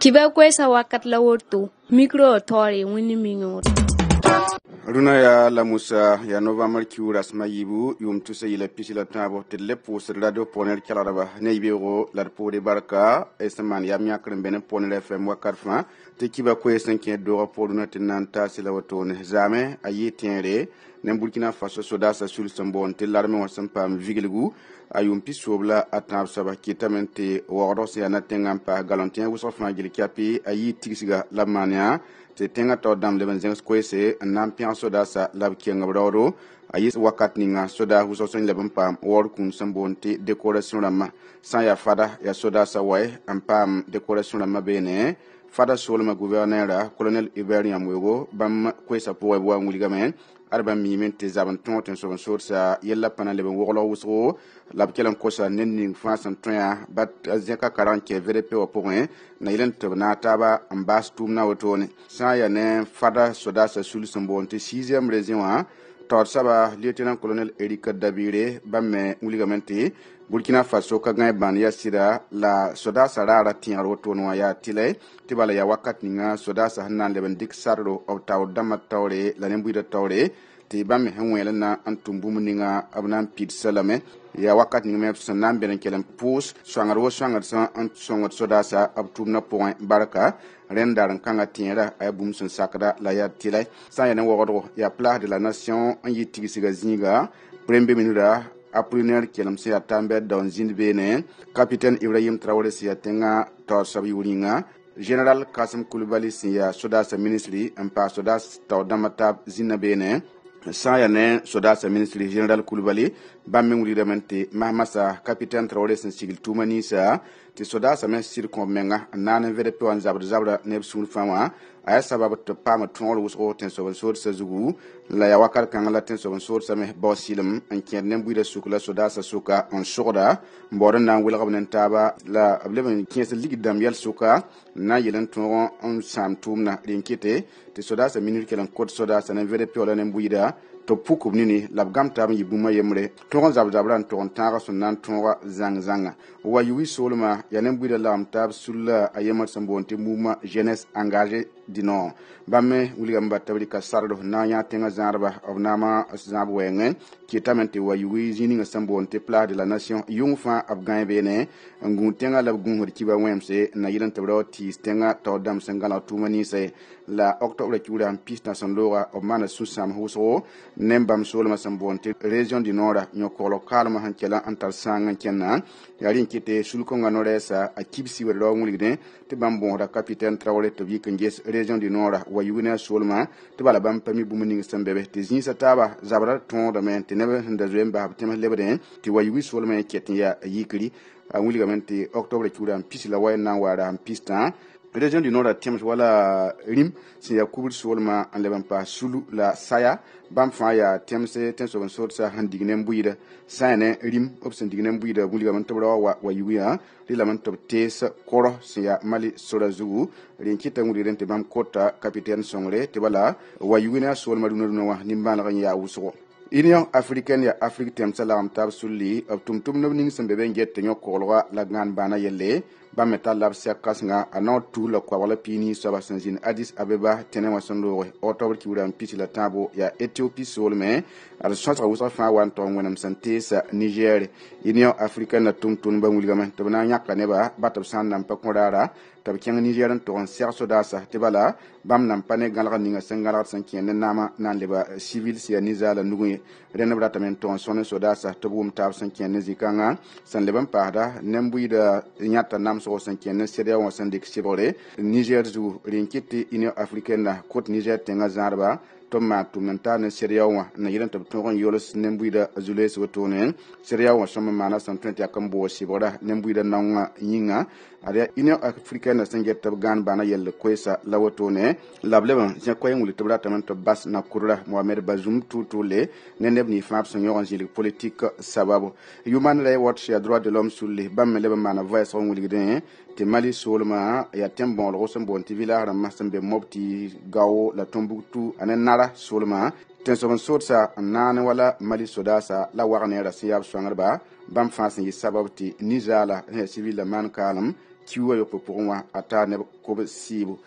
Kibakwe sa wakat la woto, mikro otore wini minyoto rũnã yaa la musa yaa novãmbr kiu rasmã yibu yʋʋm tusa yɩla pis la tãabo tɩ d le pʋʋsd radio pʋgner kelgdba ne y la d pʋʋde barka sẽn maan yam yãkr n be ne pʋgner fm wakat fãa kiba koees n kẽ doogã pʋʋr rũnã tɩ na n taase la wotone zame a yɩɩ tẽere ne burkina faso sodasa sul sẽn boond larme wã sẽn paam a yʋʋm pi soob la a tãab soaba kɩtame n tɩ wagdg sẽn yaa na tẽngã gil kapɩ a yɩɩ tigsga la maan yã tɩ tẽngã tao dãmb leb n zẽgs koeese n sãn soda sa la b raoodo a yɩ wakat ninga soda wʋsg sẽn leb n paam waoor kũun sẽn boond tɩ dekorasiõ rãmbã sã n yaa fada yaa soda sa wa n paam dekorasiõ rãmbã beene fada solma guvɛrnɛra colonel hubert yãmwego bãmb koɛɛsã pʋgẽ b wa n wilgame eh. ad bãmb miime tɩ zab n tõog tɩ n sob n soorsa yella pãna leb n woglg wʋsgo la b kell n kosa ned ning fãa sẽn tõa bat zẽka ka rag n kɛ vdp wã pʋgẽ na yɩl n tɩ b na taaba n baas tʋʋm na wotone eh. sã n yaa ne fada sodaasa sul sẽn boond tɩ 6 région wã ah tɔɔr saba lieutenant colonel eric dabire bãmb me wilgame tɩ burkina faso ka gãe bãnd yaa sɩda la sodaasa raara tẽegr wotoone wã yaa tɩ la tɩ bala yaa wakat ninga sodaasa sẽn na n leb n dɩk sadro b taoor dãmbã taoore la ne-buiidã taoore tɩ bãmb me sẽn wẽel n na n tʋm bũmb ninga b na n pidsa lame ya wakat ning me b sẽn na n bɩd n kell n pʋʋs soangd wo soangd sẽn n sõngd sodaasa b tʋʋmdã pʋgẽ barka rẽnd daar n kãngã tẽera a yaa bũmb sẽn sakda la yaa tɩla sã n yaa ne wogdgo yaa place de la nation n yɩ tigsga zĩiga premier ministra apriner kelem sẽn yaa tãmbɛ daon zĩnd beene capitaine ibrahim traore sẽn yaa tẽngã taoor-soab yʋʋr yĩnga general kasim kulbali sẽn yaa sodaasa ministri n paas sodaas taoor dãmbã taab zĩnnã beene sã n yaa ne sodaasa ministre general kulbale bãmb me wilgdame tɩ masmasa capitaine traore sẽn sigl tʋʋmã ninsã tɩ sodaasa me sɩd kõb menga n naan n vɛd pẽ n zabd zabra neb sũur fãa wã a yaa sabab tɩ paam tõogr wʋsgo tẽn-sob n soodsa zugu la yaa wakat kãng la tẽn-sob soodsa soodsame bao yɩlem n kẽed ne-buiidã suk la sodaasã sʋka n sʋgda n baood n na n b ne taaba la b leb n kẽes ligd dãmb yɛl sʋka n na n yɩl n tõog n sãam tʋʋmdã rẽn kɩte tɩ sodaasã minir kell n kod sodaasã ne n vẽd peoolã tɩ b pukum nini la b gãmb taab n yɩ bũmba yembre tõog n zab-zabrã n tog n tãagã sẽn na n tõoga zãng-zãngã wa yuwi soolmã yaa nen-buiidã lagem taab sulla a yembr sẽn boond tɩ mouvement jeunesse engagé dĩnõ bãmb wilgame ba tabri ka sard f na n yãa tẽngã zãadba b naamã zãab wɛɛngẽ kɩtame tɩ wa yuwi zĩ ningã sẽn boond tɩ place de la nation yʋng fãa b gãe beene n gũud tẽngã la b gũusd kiba wẽmse n na yɩl n tɩ b rao tɩɩs tẽngã tao dãmb sẽn gãlg tʋʋmã ninse la octobra kiurã n pistã sẽn looga b maana sũ-sãms wʋsgo nembam solma sẽn boond tɩ région du nord yõ-koglg kaalmã sẽn kell n tar sãang n kẽnna yaa rẽ kɩ tɩ sulkõngã no-rɛɛsa a kibsi wed rao wilgdẽ tɩ bãmb bõosda capitaine traore tɩ b yik n ges région du nord wa yug ne a solmã tɩ bala bãmb pa mi bũmb ning sẽn bebe tɩ zĩisã taaba zabra tõodame tɩ neb sẽn da zoe n basb tẽms lebdẽ tɩ wa yugi solmã ket n yaa yikri a wilgame tɩ octobre kiura n la wa na n waa ra n pistã région du nord a tẽms wala rĩm sẽn yaa kubd soolmã n leb n paas sulu la saya bãmb fãa yaa tẽms tẽn-sob n soodsa sẽn dig ne n buɩɩda sã ya ne rĩm b sẽn dig ne n buɩɩda wilgame n tɩb ra wa wa yugã rɩlame n tɩb tees korɔ sẽn yaa mali sora zugu rẽn kɩta wilgd n tɩ bãmb kota kapitɛn sõngre tɩ bala wa yugẽ ne a soolmã rũnã rũnã wã nimbãaneg n yaa wʋsgo union africaine ya afrique tẽmsã lagem tab sulli b tʋm-tʋmdb ning sẽn be be n la gãan bãana yelle bãmb me tar lab sɛk-kãsenga a na n tuus la koabg la piig nin-soaba sẽn zĩnd adis abeba tẽnẽ wã sẽn looge octobr kibrã n pisi la tãabo yaa etiopi soolme ad sõsga wʋsg fãa wa n tog wẽnem sẽn teesa nigɛr union africaine la tʋm-tʋmba wilgame tɩ b na n yãka neba ba tɩ b sã n na n pa kõ raara tɩ b kẽng nigɛr n tog n sɛg sodaasa tɩ bala bãmb na n pa ne gãlg ninga sẽn gãlgd sẽn kẽer ne naamã eh, na n leba civil sɩ yaa nizaala nugẽ ye rẽnd ratame n tog n sõn sodaasa tɩ b wʋm taab sẽn kẽer ne zĩ-kãngã sẽn leb n paasda nen yãta nam sɔgɔ sẽn kẽnd sɛda wã sẽn dɩk sɩbgre niger zu rẽn kɩt union africaine la kot niger tẽngã zãadba tɩ n maak ne sɩd-ya wã n yɩl n tɩ b tõog n yʋls nen-buiidã zu-leese wotone sɩd-ya wã sõm n maana sẽn tõe tɩ yak n boog sɩbgra nen-buiidã naoongã yĩnga union africaine sẽn get tɩ b gãan bãana yell koɛɛsa la wotone la b leb n zẽ koɛɛng wilg tɩ b ratame tɩ b mohamed bazum tuutule ne neb nii fãa b sẽn yõg zĩlg politique sababo human rights watch yaa droit de l'homme sulle bãmb me leb n maana voɛɛsg n wilgdẽ tɩ mali soolmã yaa tẽm-bõolgo sẽn boond tɩ village rãmbã sẽn be mob tɩ gao la tombuktu a nara soaba solma tẽn sob n sodsa n naan wala mali sodaasa la wag ne rasẽ yaa b sõangdba bãmb fãa sẽn yɩ sabab tɩ nizaala sẽn yaa sivil maan kaalem kiu wã yoke pʋgẽ wã a taa neb kob siibu